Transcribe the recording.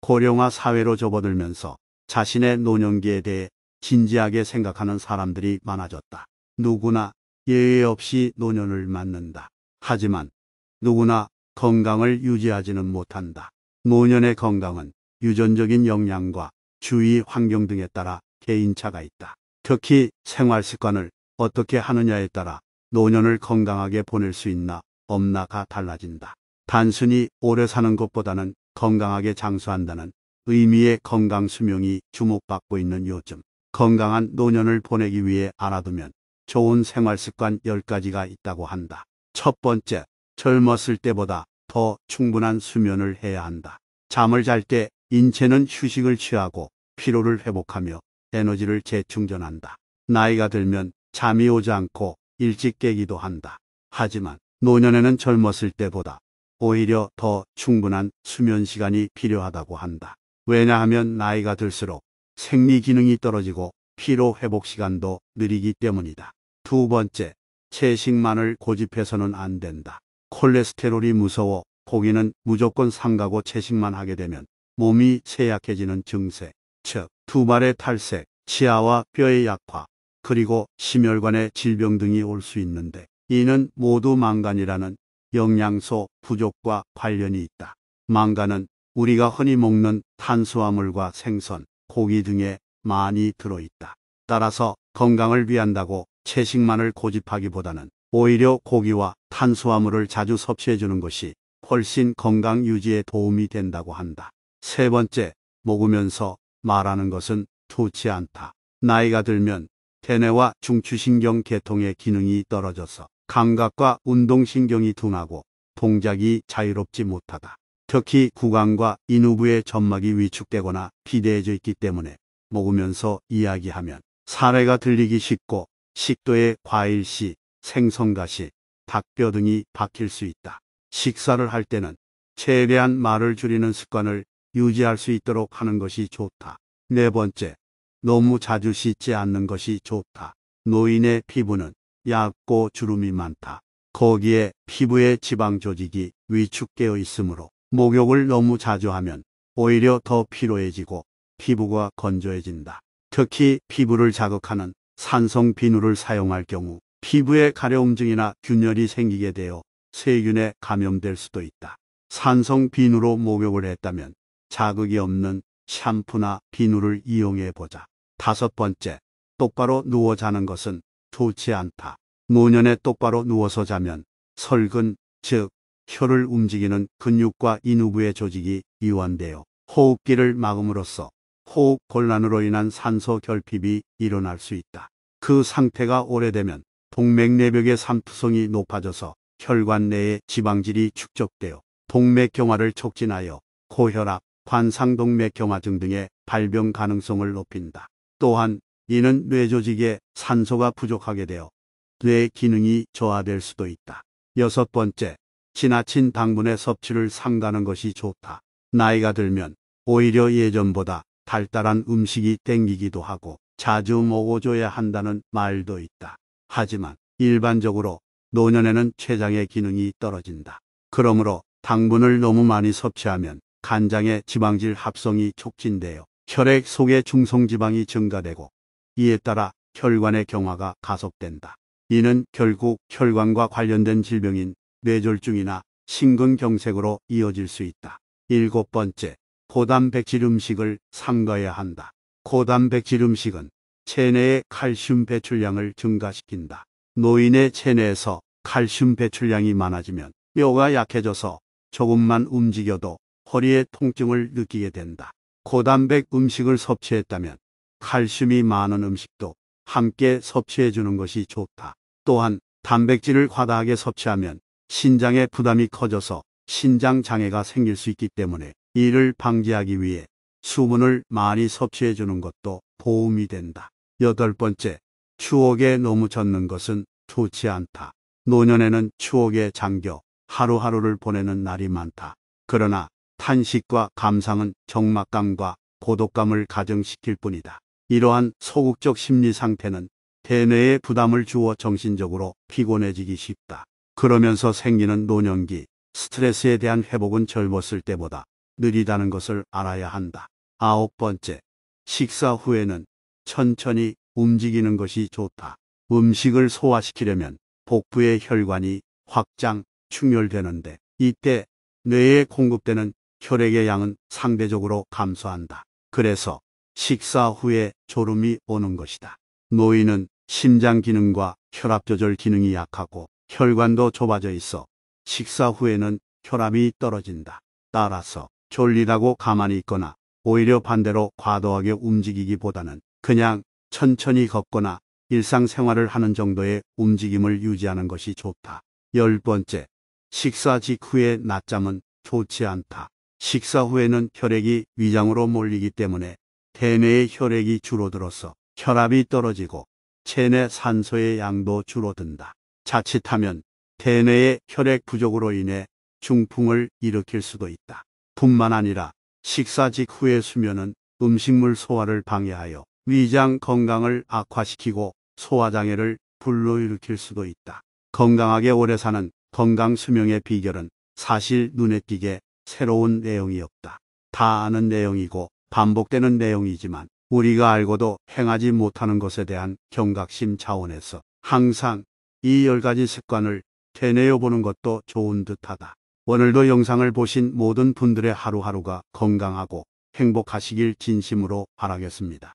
고령화 사회로 접어들면서 자신의 노년기에 대해 진지하게 생각하는 사람들이 많아졌다. 누구나 예외 없이 노년을 맞는다. 하지만 누구나 건강을 유지하지는 못한다. 노년의 건강은 유전적인 영향과 주위 환경 등에 따라 개인차가 있다. 특히 생활 습관을 어떻게 하느냐에 따라 노년을 건강하게 보낼 수 있나 없나가 달라진다. 단순히 오래 사는 것보다는 건강하게 장수한다는 의미의 건강 수명이 주목받고 있는 요즘 건강한 노년을 보내기 위해 알아두면 좋은 생활 습관 10가지가 있다고 한다. 첫 번째, 젊었을 때보다 더 충분한 수면을 해야 한다. 잠을 잘 때 인체는 휴식을 취하고 피로를 회복하며 에너지를 재충전한다. 나이가 들면 잠이 오지 않고 일찍 깨기도 한다. 하지만 노년에는 젊었을 때보다 오히려 더 충분한 수면 시간이 필요하다고 한다. 왜냐하면 나이가 들수록 생리 기능이 떨어지고 피로 회복 시간도 느리기 때문이다. 두 번째, 채식만을 고집해서는 안 된다. 콜레스테롤이 무서워 고기는 무조건 삼가고 채식만 하게 되면 몸이 쇠약해지는 증세, 즉 두발의 탈색, 치아와 뼈의 약화, 그리고 심혈관의 질병 등이 올 수 있는데 이는 모두 망간이라는 영양소 부족과 관련이 있다. 망간은 우리가 흔히 먹는 탄수화물과 생선, 고기 등에 많이 들어있다. 따라서 건강을 위한다고 채식만을 고집하기보다는 오히려 고기와 탄수화물을 자주 섭취해주는 것이 훨씬 건강 유지에 도움이 된다고 한다. 세 번째, 먹으면서 말하는 것은 좋지 않다. 나이가 들면 대뇌와 중추신경 계통의 기능이 떨어져서 감각과 운동신경이 둔하고 동작이 자유롭지 못하다. 특히 구강과 인후부의 점막이 위축되거나 비대해져 있기 때문에 먹으면서 이야기하면 사례가 들리기 쉽고 식도에 과일씨, 생선가시, 닭뼈 등이 박힐 수 있다. 식사를 할 때는 최대한 말을 줄이는 습관을 유지할 수 있도록 하는 것이 좋다. 네 번째, 너무 자주 씻지 않는 것이 좋다. 노인의 피부는 얇고 주름이 많다. 거기에 피부의 지방 조직이 위축되어 있으므로 목욕을 너무 자주 하면 오히려 더 피로해지고 피부가 건조해진다. 특히 피부를 자극하는 산성 비누를 사용할 경우 피부에 가려움증이나 균열이 생기게 되어 세균에 감염될 수도 있다. 산성 비누로 목욕을 했다면 자극이 없는 샴푸나 비누를 이용해 보자. 다섯 번째, 똑바로 누워 자는 것은 좋지 않다. 노년에 똑바로 누워서 자면 설근, 즉 혀를 움직이는 근육과 인후부의 조직이 이완되어 호흡기를 막음으로써 호흡 곤란으로 인한 산소 결핍이 일어날 수 있다. 그 상태가 오래되면 동맥내벽의 산투성이 높아져서 혈관 내에 지방질이 축적되어 동맥경화를 촉진하여 고혈압, 관상동맥경화 등등의 발병 가능성을 높인다. 또한 이는 뇌조직에 산소가 부족하게 되어 뇌 기능이 저하될 수도 있다. 여섯 번째, 지나친 당분의 섭취를 삼가는 것이 좋다. 나이가 들면 오히려 예전보다 달달한 음식이 땡기기도 하고 자주 먹어줘야 한다는 말도 있다. 하지만 일반적으로 노년에는 췌장의 기능이 떨어진다. 그러므로 당분을 너무 많이 섭취하면 간장의 지방질 합성이 촉진되어 혈액 속의 중성지방이 증가되고 이에 따라 혈관의 경화가 가속된다. 이는 결국 혈관과 관련된 질병인 뇌졸중이나 심근경색으로 이어질 수 있다. 일곱 번째, 고단백질 음식을 삼가야 해 한다. 고단백질 음식은 체내의 칼슘 배출량을 증가시킨다. 노인의 체내에서 칼슘 배출량이 많아지면 뼈가 약해져서 조금만 움직여도 허리에 통증을 느끼게 된다. 고단백 음식을 섭취했다면 칼슘이 많은 음식도 함께 섭취해 주는 것이 좋다. 또한 단백질을 과다하게 섭취하면 신장에 부담이 커져서 신장 장애가 생길 수 있기 때문에 이를 방지하기 위해 수분을 많이 섭취해 주는 것도 도움이 된다. 여덟 번째, 추억에 너무 젖는 것은 좋지 않다. 노년에는 추억에 잠겨 하루하루를 보내는 날이 많다. 그러나 탄식과 감상은 적막감과 고독감을 가정시킬 뿐이다. 이러한 소극적 심리 상태는 대뇌에 부담을 주어 정신적으로 피곤해지기 쉽다. 그러면서 생기는 노년기, 스트레스에 대한 회복은 젊었을 때보다 느리다는 것을 알아야 한다. 아홉 번째, 식사 후에는 천천히 움직이는 것이 좋다. 음식을 소화시키려면 복부의 혈관이 확장, 충혈되는데 이때 뇌에 공급되는 혈액의 양은 상대적으로 감소한다. 그래서 식사 후에 졸음이 오는 것이다. 노인은 심장 기능과 혈압 조절 기능이 약하고 혈관도 좁아져 있어 식사 후에는 혈압이 떨어진다. 따라서 졸리라고 가만히 있거나 오히려 반대로 과도하게 움직이기보다는 그냥 천천히 걷거나 일상생활을 하는 정도의 움직임을 유지하는 것이 좋다. 열 번째, 식사 직후의 낮잠은 좋지 않다. 식사 후에는 혈액이 위장으로 몰리기 때문에 대뇌의 혈액이 줄어들어서 혈압이 떨어지고 체내 산소의 양도 줄어든다. 자칫하면 대뇌의 혈액 부족으로 인해 중풍을 일으킬 수도 있다. 뿐만 아니라 식사 직후의 수면은 음식물 소화를 방해하여 위장 건강을 악화시키고 소화장애를 불러일으킬 수도 있다. 건강하게 오래 사는 건강 수명의 비결은 사실 눈에 띄게 새로운 내용이 없다. 다 아는 내용이고 반복되는 내용이지만 우리가 알고도 행하지 못하는 것에 대한 경각심 차원에서 항상 이 10가지 습관을 되뇌어 보는 것도 좋은 듯하다. 오늘도 영상을 보신 모든 분들의 하루하루가 건강하고 행복하시길 진심으로 바라겠습니다.